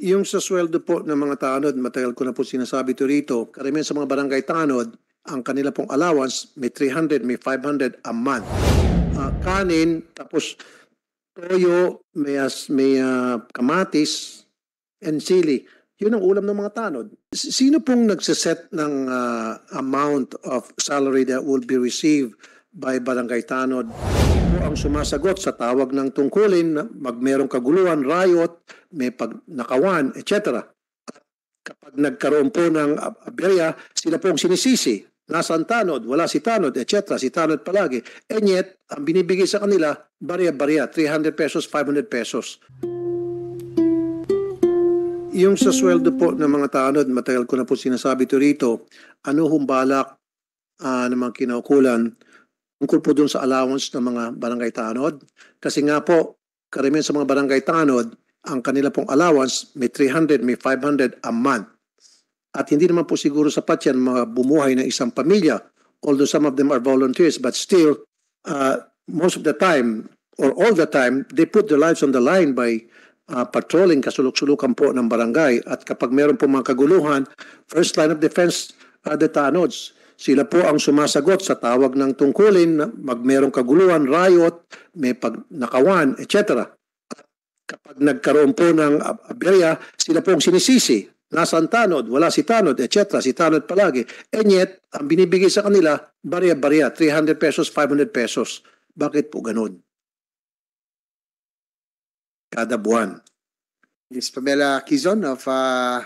Yung sa sweldo po ng mga tanod, matagal ko na po sinasabi to rito, karamihan sa mga barangay tanod, ang kanila pong allowance, may 300, may 500 a month. Uh, kanin, tapos toyo, may, as, may uh, kamatis, and sili. Yun ang ulam ng mga tanod. Sino pong nagsiset ng uh, amount of salary that will be received by Barangay Tanod ang sumasagot sa tawag ng tungkulin na magmerong kaguluhan, riot, may pag nakawan, etc. At kapag nagkaroon po ng aberya, sila po ang sinisisi. Nasaan Tanod? Wala si Tanod, etc. Si Tanod palagi. And yet, ang binibigay sa kanila, barya-barya, 300 pesos, 500 pesos. Yung sa sweldo po ng mga Tanod, matagal ko na po sinasabi to rito, ano humbalak uh, ah, ng mga kinukulan, tungkol po doon sa allowance ng mga barangay tanod. Kasi nga po, karamihan sa mga barangay tanod, ang kanila pong allowance may 300, may 500 a month. At hindi naman po siguro sapat yan mga bumuhay ng isang pamilya. Although some of them are volunteers, but still, uh, most of the time, or all the time, they put their lives on the line by uh, patrolling kasulok-sulukan po ng barangay. At kapag meron po mga kaguluhan, first line of defense are uh, the tanods sila po ang sumasagot sa tawag ng tungkulin na magmerong kaguluhan, riot, may pagnakawan, etc. At kapag nagkaroon po ng aberya, sila po ang sinisisi. Nasaan tanod? Wala si tanod, etc. Si tanod palagi. And yet, ang binibigay sa kanila, barya-barya, 300 pesos, 500 pesos. Bakit po ganun? Kada buwan. This Pamela Kizon of uh, ah,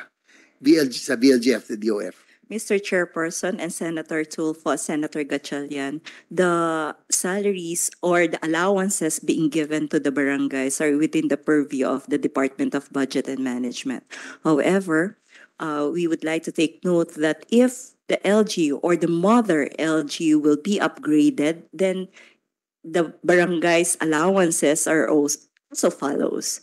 BLG, sa BLGF, the DOF. Mr. Chairperson and Senator Tulfo, Senator Gatchalian, the salaries or the allowances being given to the barangays are within the purview of the Department of Budget and Management. However, uh, we would like to take note that if the LGU or the mother LGU will be upgraded, then the barangay's allowances are also follows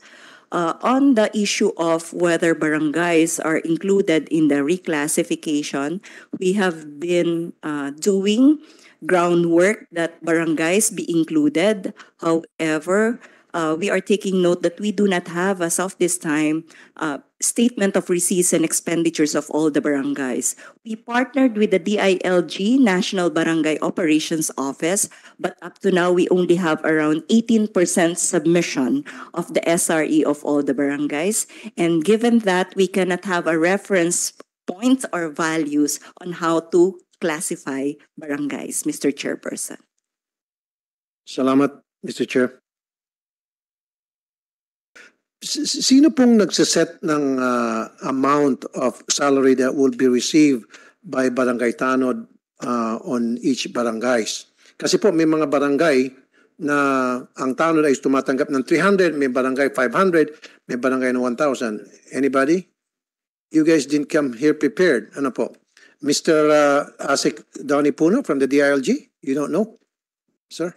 uh, on the issue of whether barangays are included in the reclassification, we have been uh, doing groundwork that barangays be included. However, uh, we are taking note that we do not have, as of this time, uh, statement of receipts and expenditures of all the barangays. We partnered with the DILG, National Barangay Operations Office, but up to now, we only have around 18% submission of the SRE of all the barangays. And given that, we cannot have a reference point or values on how to classify barangays, Mr. Chairperson. Salamat, Mr. Chair. sino pong nagsiset ng uh, amount of salary that will be received by barangay tanod uh, on each barangays? Kasi po may mga barangay na ang tanod ay tumatanggap ng 300, may barangay 500, may barangay ng 1,000. Anybody? You guys didn't come here prepared. Ano po? Mr. Uh, ah, Asik Donnie Puno from the DILG? You don't know? Sir?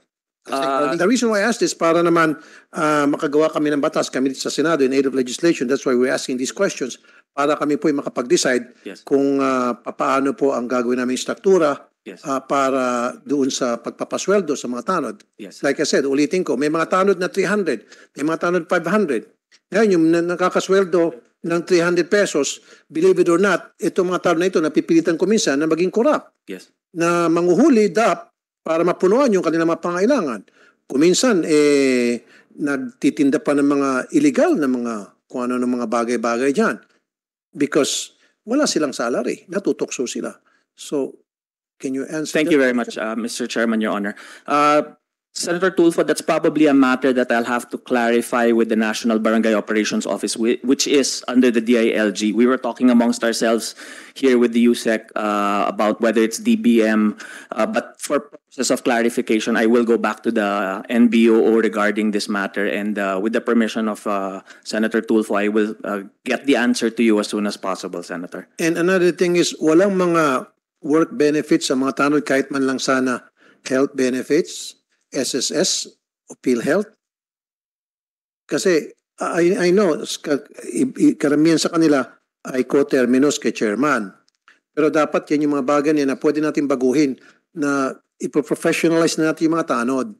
Uh, the reason why I asked this, para naman uh, makagawa kami ng batas kami sa Senado in aid of legislation. That's why we're asking these questions para kami po ay makapag-decide yes. kung uh, ah, paano po ang gagawin naming struktura yes. uh, para doon sa pagpapasweldo sa mga tanod. Yes. Like I said, ulitin ko, may mga tanod na 300, may mga tanod 500. Ngayon, yung nakakasweldo ng 300 pesos, believe it or not, itong mga tanod na ito napipilitan ko minsan na maging corrupt. Yes. Na manguhuli, DAP, para mapunuan yung kanilang mga pangailangan. Kuminsan, eh, nagtitinda pa ng mga illegal na mga kung ano ng mga bagay-bagay dyan. Because wala silang salary, natutokso sila. So, can you answer Thank that? you very much, uh, Mr. Chairman, Your Honor. Uh, Senator Tulfo, that's probably a matter that I'll have to clarify with the National Barangay Operations Office, which is under the DILG. We were talking amongst ourselves here with the USEC uh, about whether it's DBM, uh, but for purposes of clarification, I will go back to the NBOO regarding this matter, and uh, with the permission of uh, Senator Tulfo, I will uh, get the answer to you as soon as possible, Senator. And another thing is, walang mga work benefits sa mga tanod kahit man lang sana health benefits? SSS o PhilHealth? Kasi I, I know karamihan sa kanila ay co-terminus kay chairman. Pero dapat yan yung mga bagay na pwede natin baguhin na ipoprofessionalize na natin yung mga tanod.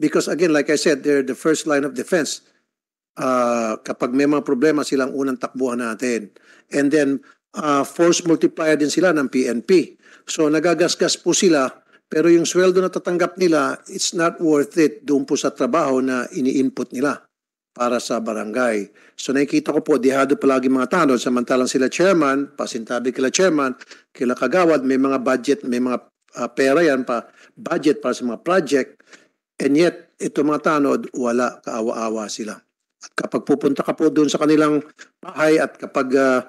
Because again, like I said, they're the first line of defense. Uh, kapag may mga problema, silang unang takbuhan natin. And then, uh, force multiplier din sila ng PNP. So, nagagasgas po sila pero yung sweldo na tatanggap nila, it's not worth it doon po sa trabaho na ini-input nila para sa barangay. So nakikita ko po, dihado palagi mga tanod, samantalang sila chairman, pasintabi kila chairman, kila kagawad, may mga budget, may mga uh, pera yan pa, budget para sa mga project, and yet, ito mga tanod, wala, kaawa-awa sila. At kapag pupunta ka po doon sa kanilang bahay at kapag uh,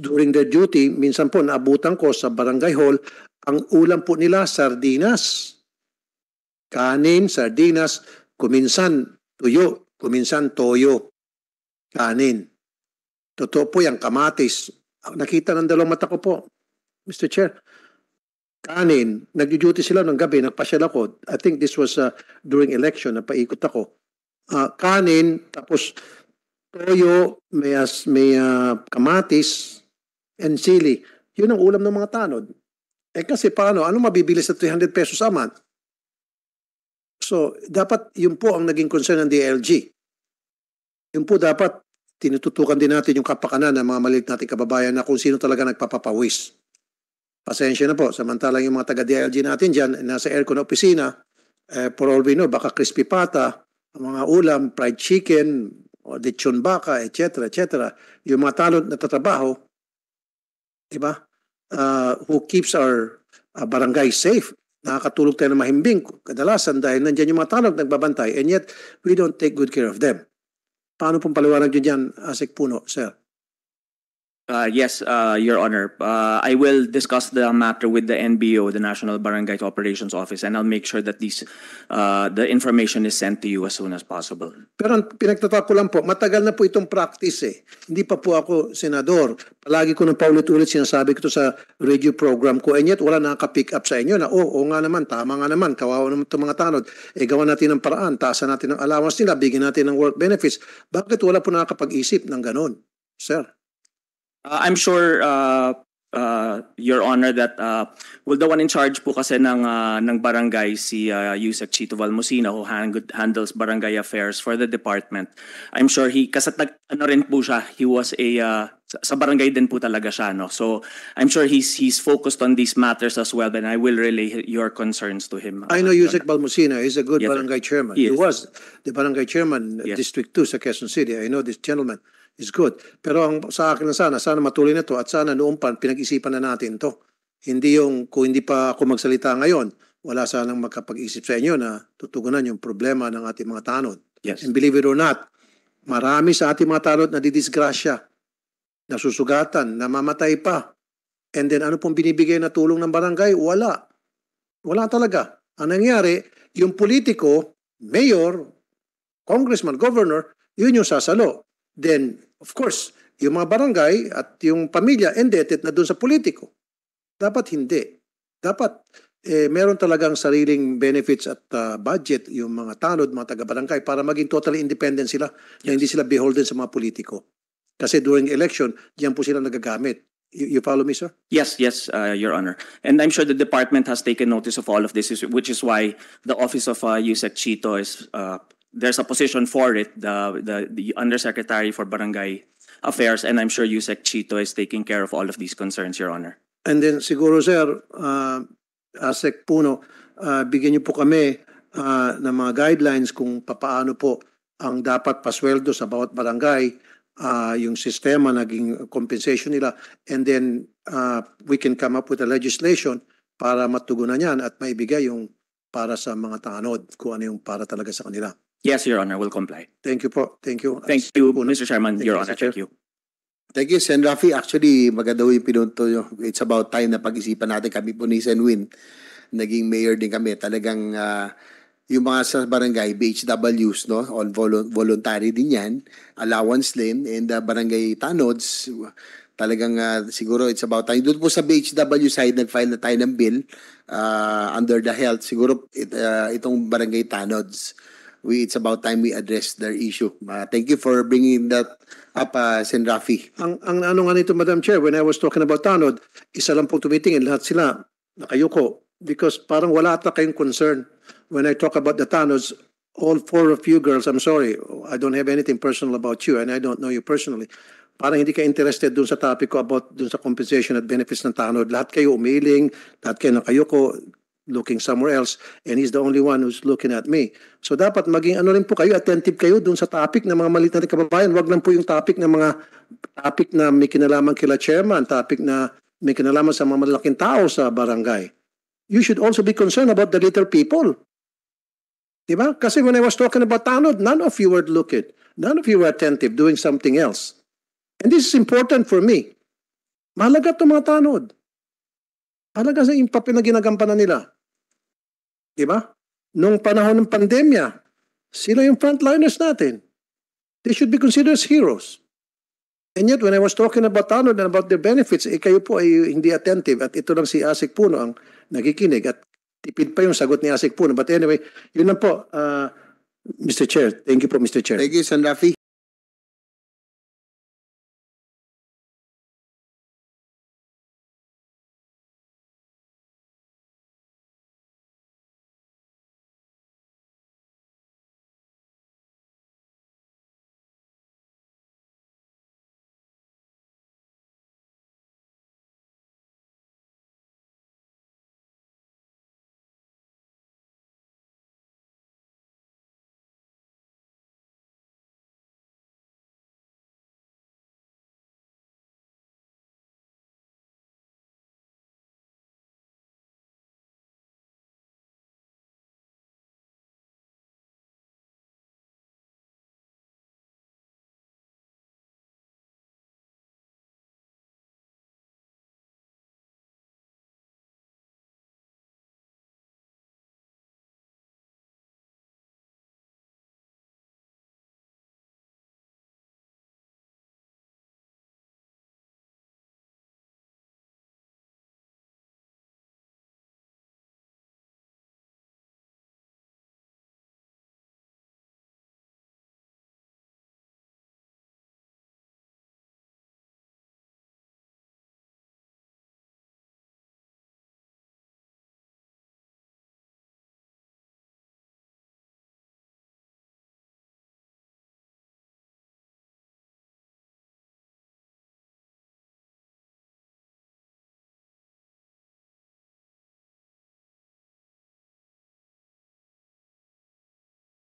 during their duty, minsan po naabutan ko sa barangay hall, ang ulam po nila sardinas. Kanin, sardinas, kuminsan tuyo, kuminsan toyo, kanin. Totoo po yan, kamatis. Ah, nakita ng dalawang mata ko po, Mr. Chair. Kanin, nag-duty sila ng gabi, nagpasyal ako. I think this was uh, during election, napaikot ako. Uh, kanin, tapos toyo, may, as, uh, may uh, kamatis, and chili. Yun ang ulam ng mga tanod. Eh kasi paano? Ano mabibili sa 300 pesos a month? So, dapat yun po ang naging concern ng DLG. Yun po dapat tinututukan din natin yung kapakanan ng mga maliit nating kababayan na kung sino talaga nagpapapawis. Pasensya na po. Samantalang yung mga taga-DLG natin dyan, nasa aircon opisina, eh, for all we know, baka crispy pata, mga ulam, fried chicken, o de Chumbaca, etc., etc., yung mga talent na tatrabaho, di ba? Uh, who keeps our uh, barangay safe. Nakakatulog tayo ng mahimbing kadalasan dahil nandiyan yung mga talent nagbabantay and yet we don't take good care of them. Paano pong paliwanag nyo dyan, Asik Puno, sir? Uh, yes, uh, Your Honor. Uh, I will discuss the matter with the NBO, the National Barangay Operations Office, and I'll make sure that these, the information is sent to you as soon as possible. Pero ang pinagtataka ko lang po, matagal na po itong practice eh. Hindi pa po ako senador. Palagi ko na paulit-ulit sinasabi ko sa radio program ko, and yet wala nakaka-pick up sa inyo na, oh, oo oh, nga naman, tama nga naman, kawawa naman itong mga tanod. Eh, gawa natin ng paraan, taasan natin ang allowance nila, bigyan natin ng work benefits. Bakit wala po nakakapag-isip ng ganun, sir? Uh, I'm sure uh, uh, Your Honor that uh, well the one in charge po kasi ng uh, ng barangay si uh, Yusek Chito Valmosina who hand handles barangay affairs for the department. I'm sure he kasi nag ano rin po siya he was a uh, sa barangay din po talaga siya no. So I'm sure he's he's focused on these matters as well and I will relay your concerns to him. I know Yusek Balmosina is a good yes, barangay sir. chairman. He, he was the barangay chairman yes. District 2 sa Quezon City. I know this gentleman. is good. Pero ang sa akin lang sana, sana matuloy na to at sana noon pa pinag-isipan na natin to. Hindi yung kung hindi pa ako magsalita ngayon, wala sanang makapag-isip sa inyo na tutugunan yung problema ng ating mga tanod. Yes. And believe it or not, marami sa ating mga tanod na didisgrasya, nasusugatan, namamatay pa. And then ano pong binibigay na tulong ng barangay? Wala. Wala talaga. Ang nangyari, yung politiko, mayor, congressman, governor, yun yung sasalo. Then, of course, yung mga barangay at yung pamilya indebted na doon sa politiko. Dapat hindi. Dapat eh, meron talagang sariling benefits at uh, budget yung mga tanod, mga taga-barangay para maging totally independent sila yes. na hindi sila beholden sa mga politiko. Kasi during election, diyan po sila nagagamit. You, you follow me, sir? Yes, yes, uh, Your Honor. And I'm sure the department has taken notice of all of this, which is why the office of uh, USEC Chito is uh, there's a position for it. The, the, the Undersecretary for Barangay Affairs, and I'm sure Yusek Chito is taking care of all of these concerns, Your Honor. And then siguro, sir, uh, Asek Puno, uh, bigyan niyo po kami uh, ng mga guidelines kung papaano po ang dapat pasweldo sa bawat barangay, uh, yung sistema, naging compensation nila, and then uh, we can come up with a legislation para matugunan yan at maibigay yung para sa mga tanod kung ano yung para talaga sa kanila. Yes, Your Honor, we'll comply. Thank you po. Thank you. Thank As you, Mr. Chairman, Thank Your you, Honor. Thank you. Thank you, Sen. Rafi. Actually, maganda ho yung pinunto nyo. It's about time na pag-isipan natin. Kami po ni Sen Win, naging mayor din kami. Talagang uh, yung mga sa barangay, BHWs, no? on vol- voluntary din yan, allowance din, and uh, barangay tanods, talagang uh, siguro it's about time. Doon po sa BHW side, nag-file na tayo ng bill uh, under the health. Siguro it, uh, itong barangay tanods we it's about time we address their issue. Uh, thank you for bringing that up, uh, Sen Rafi. Ang, ang ano nga nito, Madam Chair, when I was talking about Tanod, isa lang pong tumitingin, lahat sila nakayuko because parang wala ata kayong concern. When I talk about the Tanods, all four of you girls, I'm sorry, I don't have anything personal about you and I don't know you personally. Parang hindi ka interested dun sa topic ko about dun sa compensation at benefits ng Tanod. Lahat kayo umiling, lahat kayo nakayuko looking somewhere else and he's the only one who's looking at me. So dapat maging ano rin po kayo, attentive kayo dun sa topic ng mga maliit natin kababayan. Huwag lang po yung topic ng mga topic na may kinalaman kila chairman, topic na may kinalaman sa mga malalaking tao sa barangay. You should also be concerned about the little people. Diba? Kasi when I was talking about Tanod, none of you were looking. None of you were attentive, doing something else. And this is important for me. Mahalaga itong mga tanod. Mahalaga sa yung papel na ginagampanan nila. Di ba? Nung panahon ng pandemya, sino yung frontliners natin? They should be considered as heroes. And yet, when I was talking about Tanod and about their benefits, eh, kayo po ay hindi attentive. At ito lang si Asik Puno ang nakikinig. At tipid pa yung sagot ni Asik Puno. But anyway, yun lang po, uh, Mr. Chair. Thank you po, Mr. Chair. Thank you, San Rafi.